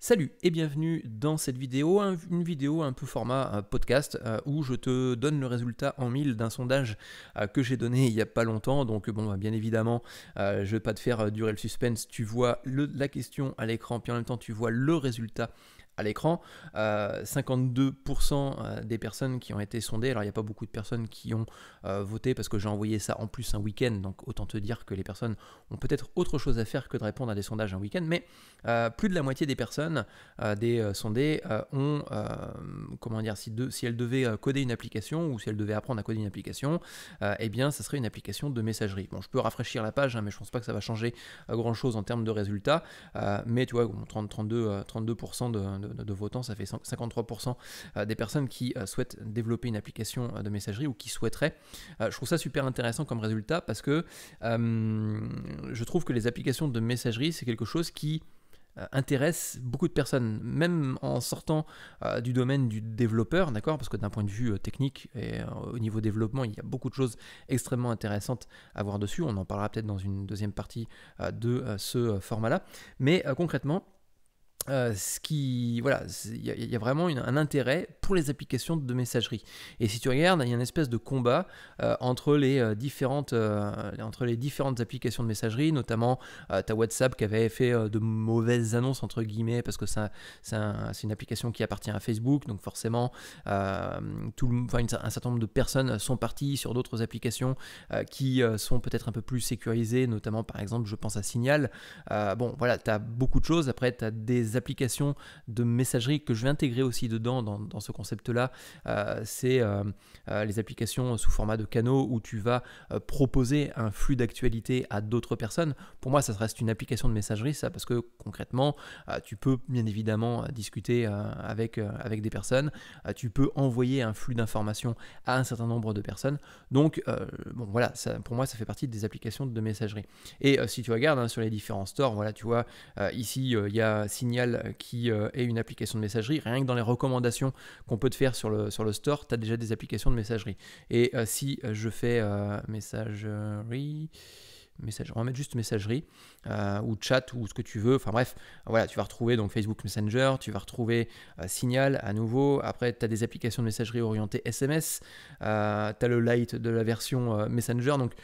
Salut et bienvenue dans cette vidéo, une vidéo un peu format euh, podcast euh, où je te donne le résultat en mille d'un sondage euh, que j'ai donné il n'y a pas longtemps. Donc bon, bah, bien évidemment, je ne vais pas te faire durer le suspense, tu vois la question à l'écran, puis en même temps tu vois le résultat à l'écran. 52% euh, euh, des personnes qui ont été sondées, alors il n'y a pas beaucoup de personnes qui ont euh, voté parce que j'ai envoyé ça en plus un week-end, donc autant te dire que les personnes ont peut-être autre chose à faire que de répondre à des sondages un week-end, mais plus de la moitié des personnes, des sondées, ont, comment dire, si, si, elles devaient coder une application ou si elles devaient apprendre à coder une application, eh bien ça serait une application de messagerie. Bon, je peux rafraîchir la page, hein, mais je pense pas que ça va changer grand-chose en termes de résultats, mais tu vois, 30, 32, 32% de de, votants, ça fait 53% euh, des personnes qui euh, souhaitent développer une application euh, de messagerie ou qui souhaiteraient. je trouve ça super intéressant comme résultat parce que je trouve que les applications de messagerie, c'est quelque chose qui intéresse beaucoup de personnes, même en sortant du domaine du développeur, d'accord Parce que d'un point de vue technique et au niveau développement, il y a beaucoup de choses extrêmement intéressantes à voir dessus. On en parlera peut-être dans une deuxième partie de ce format-là. Mais concrètement, euh, ce qui, voilà, il y, a vraiment un intérêt pour les applications de messagerie. Et si tu regardes, il y a une espèce de combat euh, entre, les, euh, différentes, entre les différentes applications de messagerie, notamment ta WhatsApp qui avait fait de mauvaises annonces, entre guillemets, parce que c'est une application qui appartient à Facebook, donc forcément, tout le, un certain nombre de personnes sont parties sur d'autres applications qui sont peut-être un peu plus sécurisées, notamment par exemple, je pense à Signal. bon, voilà, tu as beaucoup de choses, après, tu as des applications de messagerie que je vais intégrer aussi dedans, dans, ce concept-là. Euh, c'est euh, euh, les applications sous format de canaux où tu vas proposer un flux d'actualité à d'autres personnes. Pour moi, ça reste une application de messagerie, ça, parce que concrètement, tu peux bien évidemment discuter avec, avec des personnes, tu peux envoyer un flux d'informations à un certain nombre de personnes. Donc, bon, voilà, pour moi, ça fait partie des applications de messagerie. Et si tu regardes hein, sur les différents stores, voilà, tu vois, ici, il y a Signal euh, qui euh, est une application de messagerie. Rien que dans les recommandations qu'on peut te faire sur le, sur le store, tu as déjà des applications de messagerie. Et euh, si je fais messagerie, messagerie, on va mettre juste messagerie, euh, ou chat ou ce que tu veux. Enfin bref, voilà, tu vas retrouver donc Facebook Messenger, tu vas retrouver euh, Signal à nouveau. Après, tu as des applications de messagerie orientées SMS, euh, tu as le light de la version Messenger. Donc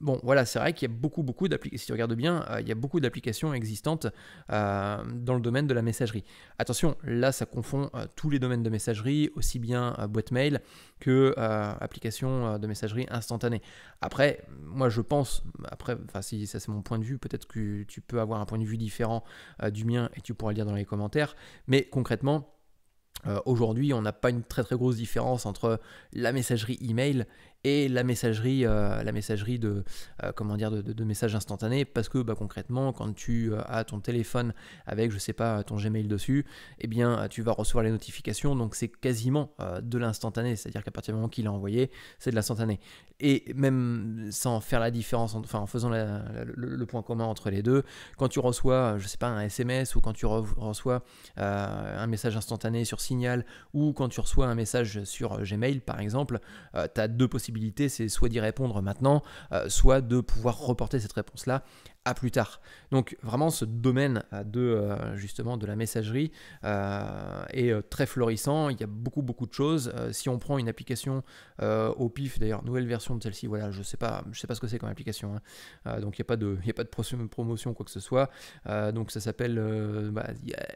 bon, voilà, c'est vrai qu'il y a beaucoup, beaucoup d'applications. Si tu regardes bien, il y a beaucoup d'applications existantes dans le domaine de la messagerie. Attention, là, ça confond tous les domaines de messagerie, aussi bien boîte mail que applications de messagerie instantanée. Après, moi, je pense, après, enfin, si ça c'est mon point de vue, peut-être que tu peux avoir un point de vue différent euh, du mien et tu pourras le dire dans les commentaires. Mais concrètement, euh, aujourd'hui, on n'a pas une très très grosse différence entre la messagerie email et la messagerie, euh, la messagerie de, euh, comment dire, de, messages instantanés, parce que bah, concrètement, quand tu euh, as ton téléphone avec, je sais pas, ton Gmail dessus, eh bien, tu vas recevoir les notifications, donc c'est quasiment de l'instantané, c'est-à-dire qu'à partir du moment qu'il a envoyé, c'est de l'instantané. Et même sans faire la différence, enfin en faisant le, point commun entre les deux, quand tu reçois, je sais pas, un SMS ou quand tu reçois un message instantané sur Signal ou quand tu reçois un message sur Gmail, par exemple, tu as deux possibilités c'est soit d'y répondre maintenant, euh, soit de pouvoir reporter cette réponse-là à plus tard. Donc vraiment ce domaine euh, de euh, justement de la messagerie euh, est très florissant, il y a beaucoup beaucoup de choses. si on prend une application au pif, d'ailleurs nouvelle version de celle-ci, voilà, je sais pas, je sais pas ce que c'est comme application, hein. donc il n'y a pas de, il y a pas de promotion quoi que ce soit. donc ça s'appelle, bah,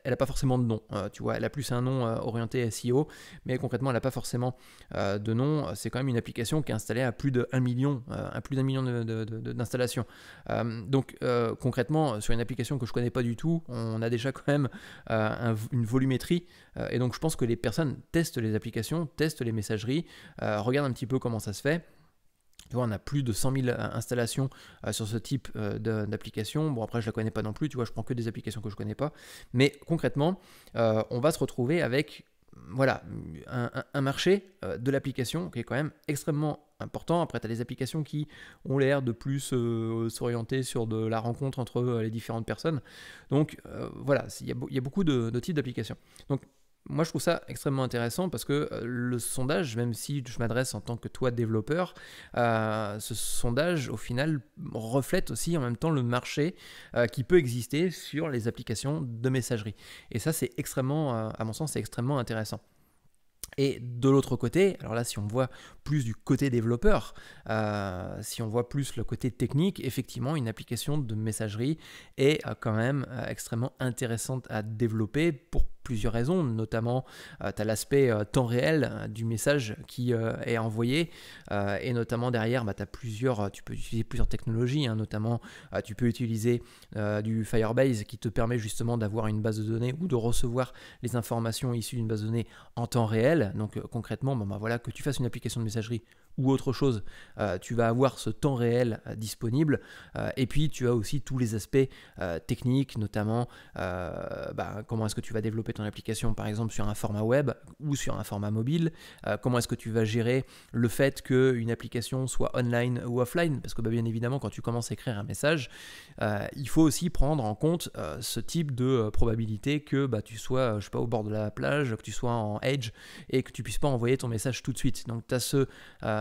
elle n'a pas forcément de nom, tu vois, elle a plus un nom orienté SEO, mais concrètement elle n'a pas forcément de nom. C'est quand même une application qui est installée à plus de 1 million, à plus d'un million d'installations. donc euh, concrètement, euh, sur une application que je connais pas du tout, on a déjà quand même euh, une volumétrie. et donc je pense que les personnes testent les applications, testent les messageries, regardent un petit peu comment ça se fait. Tu vois, on a plus de 100 000 installations sur ce type d'application. Bon, après, je ne la connais pas non plus, tu vois, je prends que des applications que je ne connais pas. Mais concrètement, on va se retrouver avec voilà, un, marché euh, de l'application qui est quand même extrêmement important. Après, tu as des applications qui ont l'air de plus euh, s'orienter sur de la rencontre entre euh, les différentes personnes. Donc voilà, il y, a beaucoup de, de types d'applications. Donc moi, je trouve ça extrêmement intéressant parce que euh, le sondage, même si je m'adresse en tant que toi développeur, euh, ce sondage, au final, reflète aussi en même temps le marché euh, qui peut exister sur les applications de messagerie. Et ça, c'est extrêmement, à mon sens, c'est extrêmement intéressant. Et de l'autre côté, alors là, si on voit plus du côté développeur, si on voit plus le côté technique, effectivement, une application de messagerie est quand même extrêmement intéressante à développer pour plusieurs raisons, notamment euh, tu as l'aspect euh, temps réel euh, du message qui est envoyé, et notamment derrière, bah, as plusieurs, tu peux utiliser plusieurs technologies, hein, notamment tu peux utiliser du Firebase qui te permet justement d'avoir une base de données ou de recevoir les informations issues d'une base de données en temps réel. Donc concrètement, bah, voilà, que tu fasses une application de messagerie ou autre chose. Euh, tu vas avoir ce temps réel euh, disponible euh, et puis tu as aussi tous les aspects techniques, notamment bah, comment est-ce que tu vas développer ton application par exemple sur un format web ou sur un format mobile, comment est-ce que tu vas gérer le fait qu'une application soit online ou offline, parce que bah, bien évidemment quand tu commences à écrire un message, il faut aussi prendre en compte ce type de probabilité que bah, tu sois, je sais pas, au bord de la plage, que tu sois en edge et que tu puisses pas envoyer ton message tout de suite. Donc tu as ce...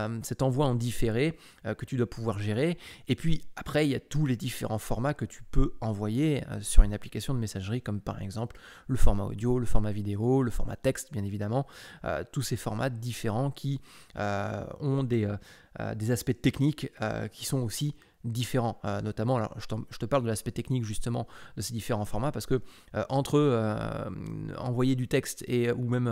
Euh, cet envoi en différé euh, que tu dois pouvoir gérer. Et puis après, il y a tous les différents formats que tu peux envoyer euh, sur une application de messagerie, comme par exemple le format audio, le format vidéo, le format texte, bien évidemment, tous ces formats différents qui ont des, des aspects techniques qui sont aussi différents, euh, notamment, alors je, te parle de l'aspect technique justement de ces différents formats, parce que euh, entre euh, envoyer du texte et, ou même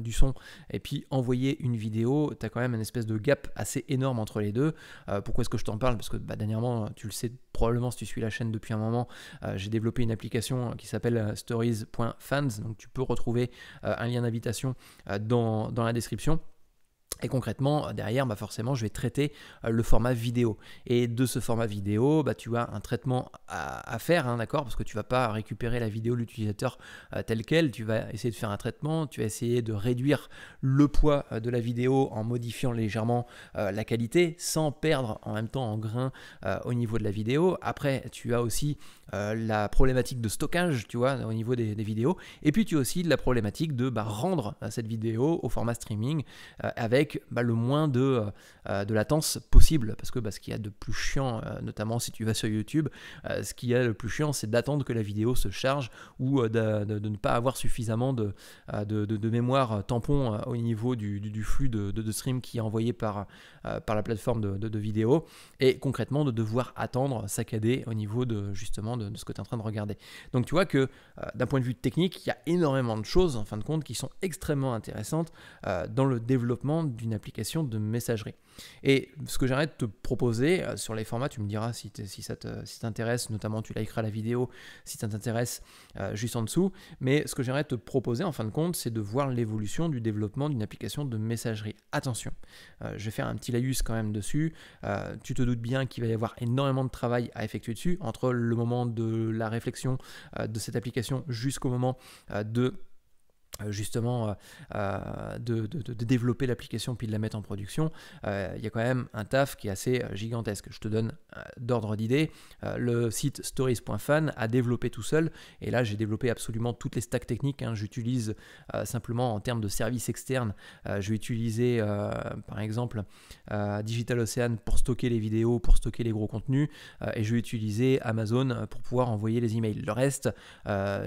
du son, et puis envoyer une vidéo, tu as quand même une espèce de gap assez énorme entre les deux. pourquoi est-ce que je t'en parle Parce que bah, dernièrement, tu le sais probablement si tu suis la chaîne depuis un moment, j'ai développé une application qui s'appelle stories.fans, donc tu peux retrouver un lien d'invitation dans la description. Et concrètement, derrière, bah forcément, je vais traiter euh, le format vidéo. Et de ce format vidéo, bah, tu as un traitement à, faire, hein, d'accord Parce que tu ne vas pas récupérer la vidéo de l'utilisateur euh, tel telle qu'elle. Tu vas essayer de faire un traitement, tu vas essayer de réduire le poids euh, de la vidéo en modifiant légèrement la qualité, sans perdre en même temps en grain au niveau de la vidéo. Après, tu as aussi la problématique de stockage, tu vois, au niveau des, vidéos. Et puis, tu as aussi la problématique de bah, rendre cette vidéo au format streaming avec bah, le moins de, euh, euh, de latence possible. Parce que bah, ce qu'il y a de plus chiant, euh, notamment si tu vas sur YouTube, ce qu'il y a de plus chiant, c'est d'attendre que la vidéo se charge ou de, ne pas avoir suffisamment de, de, mémoire tampon au niveau du, flux de, stream qui est envoyé par, par la plateforme de, vidéo. Et concrètement, de devoir attendre, saccader au niveau de justement de, ce que tu es en train de regarder. Donc tu vois que d'un point de vue technique, il y a énormément de choses en fin de compte qui sont extrêmement intéressantes dans le développement d'une application de messagerie. Et ce que j'aimerais te proposer euh, sur les formats, tu me diras si, si ça t'intéresse, si notamment tu likeras la vidéo si ça t'intéresse euh, juste en dessous, mais ce que j'aimerais te proposer en fin de compte, c'est de voir l'évolution du développement d'une application de messagerie. Attention, euh, je vais faire un petit laïus quand même dessus, tu te doutes bien qu'il va y avoir énormément de travail à effectuer dessus, entre le moment de la réflexion de cette application jusqu'au moment de euh, justement euh, euh, de, développer l'application puis de la mettre en production, il y a quand même un taf qui est assez gigantesque. Je te donne d'ordre d'idée, le site stories.fan a développé tout seul, et là j'ai développé absolument toutes les stacks techniques, hein. j'utilise simplement en termes de services externes, je vais utiliser par exemple Digital Ocean pour stocker les vidéos, pour stocker les gros contenus, et je vais utiliser Amazon pour pouvoir envoyer les emails. Le reste,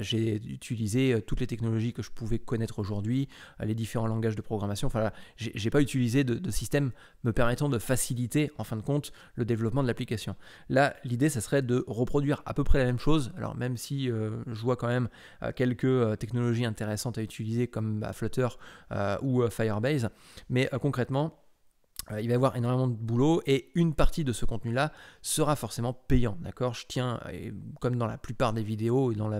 j'ai utilisé toutes les technologies que je pouvais connaître aujourd'hui, euh, les différents langages de programmation. Enfin, j'ai pas utilisé de, système me permettant de faciliter, en fin de compte, le développement de l'application. Là, l'idée, ça serait de reproduire à peu près la même chose. Alors, même si euh, je vois quand même euh, quelques technologies intéressantes à utiliser comme bah, Flutter ou Firebase, mais concrètement, euh, il va y avoir énormément de boulot et une partie de ce contenu-là sera forcément payant, d'accord Je tiens, comme dans la plupart des vidéos et dans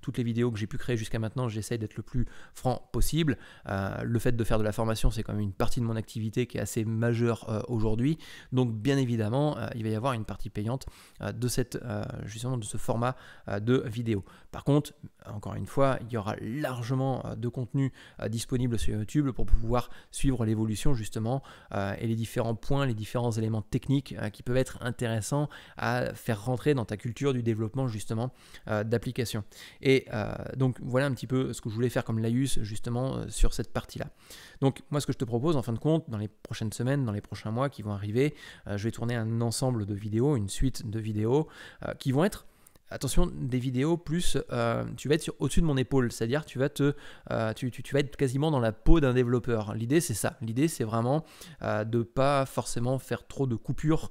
toutes les vidéos que j'ai pu créer jusqu'à maintenant, j'essaye d'être le plus franc possible. Euh, le fait de faire de la formation, c'est quand même une partie de mon activité qui est assez majeure euh, aujourd'hui. Donc, bien évidemment, il va y avoir une partie payante de cette, justement, de ce format de vidéo. Par contre, encore une fois, il y aura largement de contenu disponible sur YouTube pour pouvoir suivre l'évolution justement euh, et les différents points, les différents éléments techniques euh, qui peuvent être intéressants à faire rentrer dans ta culture du développement justement euh, d'application. d'applications. Et donc voilà un petit peu ce que je voulais faire comme laïus justement sur cette partie-là. Donc moi ce que je te propose en fin de compte dans les prochaines semaines, dans les prochains mois qui vont arriver, je vais tourner un ensemble de vidéos, une suite de vidéos qui vont être attention, des vidéos plus, euh, tu vas être au-dessus de mon épaule, c'est-à-dire tu vas te, euh, tu, vas être quasiment dans la peau d'un développeur. L'idée c'est ça. L'idée c'est vraiment euh, de pas forcément faire trop de coupures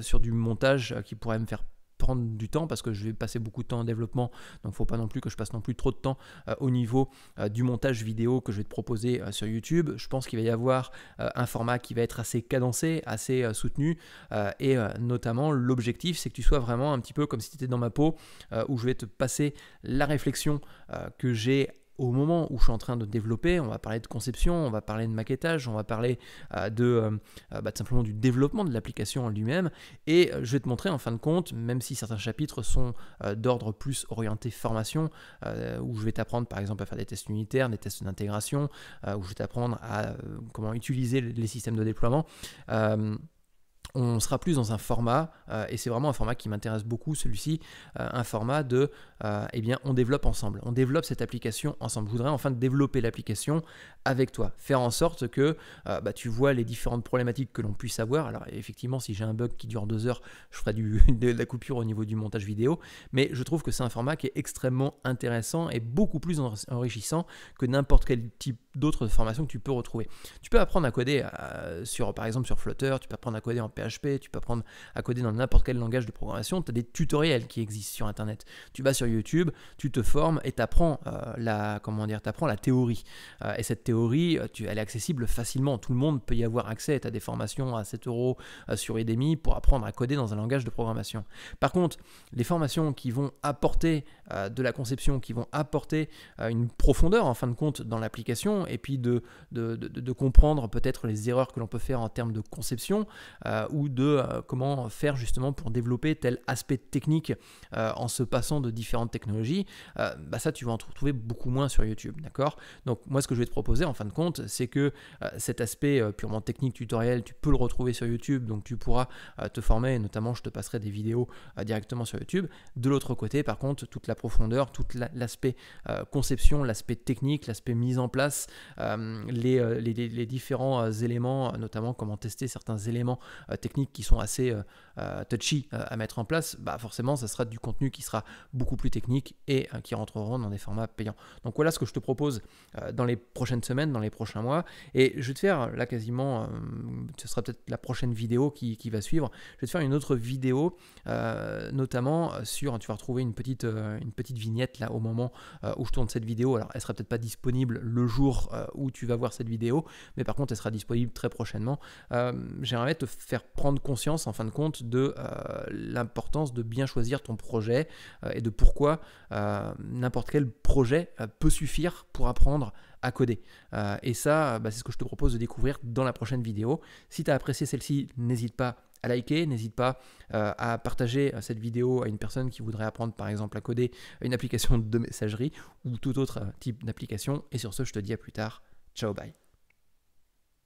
sur du montage qui pourrait me faire prendre du temps parce que je vais passer beaucoup de temps en développement. Donc faut pas non plus que je passe non plus trop de temps euh, au niveau euh, du montage vidéo que je vais te proposer euh, sur YouTube. Je pense qu'il va y avoir un format qui va être assez cadencé, assez soutenu et notamment l'objectif c'est que tu sois vraiment un petit peu comme si tu étais dans ma peau où je vais te passer la réflexion que j'ai au moment où je suis en train de développer, on va parler de conception, on va parler de maquettage, on va parler euh, euh, euh, bah, de simplement du développement de l'application en lui-même. Et je vais te montrer en fin de compte, même si certains chapitres sont d'ordre plus orienté formation, où je vais t'apprendre par exemple à faire des tests unitaires, des tests d'intégration, où je vais t'apprendre à comment utiliser les systèmes de déploiement on sera plus dans un format, euh, et c'est vraiment un format qui m'intéresse beaucoup, celui-ci, euh, un format de, euh, eh bien, on développe ensemble, on développe cette application ensemble. Je voudrais enfin développer l'application avec toi, faire en sorte que bah, tu vois les différentes problématiques que l'on puisse avoir. Alors effectivement, si j'ai un bug qui dure deux heures, je ferai du, de la coupure au niveau du montage vidéo, mais je trouve que c'est un format qui est extrêmement intéressant et beaucoup plus enrichissant que n'importe quel type d'autres formations que tu peux retrouver. Tu peux apprendre à coder euh, sur, par exemple sur Flutter, tu peux apprendre à coder en PHP, tu peux apprendre à coder dans n'importe quel langage de programmation. Tu as des tutoriels qui existent sur Internet. Tu vas sur YouTube, tu te formes et tu apprends, euh, la, comment dire, apprends la théorie. Euh, et cette théorie, tu, elle est accessible facilement. Tout le monde peut y avoir accès. Tu as des formations à 7 euros sur Udemy pour apprendre à coder dans un langage de programmation. Par contre, les formations qui vont apporter de la conception, qui vont apporter une profondeur en fin de compte dans l'application, et puis de, comprendre peut-être les erreurs que l'on peut faire en termes de conception euh, ou de euh, comment faire justement pour développer tel aspect technique euh, en se passant de différentes technologies, bah ça tu vas en trouver beaucoup moins sur YouTube, d'accord Donc moi ce que je vais te proposer en fin de compte, c'est que cet aspect purement technique tutoriel, tu peux le retrouver sur YouTube, donc tu pourras te former, et notamment je te passerai des vidéos directement sur YouTube. De l'autre côté, par contre, toute la profondeur, tout l'aspect conception, l'aspect technique, l'aspect mise en place, euh, euh, les, différents euh, éléments, notamment comment tester certains éléments techniques qui sont assez touchy à mettre en place, bah forcément, ça sera du contenu qui sera beaucoup plus technique et qui rentreront dans des formats payants. Donc voilà ce que je te propose dans les prochaines semaines, dans les prochains mois. Et je vais te faire là quasiment, ce sera peut-être la prochaine vidéo qui, va suivre. Je vais te faire une autre vidéo, notamment sur, tu vas retrouver une petite, une petite vignette là au moment où je tourne cette vidéo. Alors elle sera peut-être pas disponible le jour euh, où tu vas voir cette vidéo, mais par contre elle sera disponible très prochainement. Euh, j'aimerais te faire prendre conscience en fin de compte de euh, l'importance de bien choisir ton projet et de pourquoi n'importe quel projet peut suffire pour apprendre à coder. et ça, bah, c'est ce que je te propose de découvrir dans la prochaine vidéo. Si tu as apprécié celle-ci, n'hésite pas à liker, n'hésite pas euh, à partager euh, cette vidéo à une personne qui voudrait apprendre par exemple à coder une application de messagerie ou tout autre euh, type d'application. Et sur ce, je te dis à plus tard. Ciao, bye.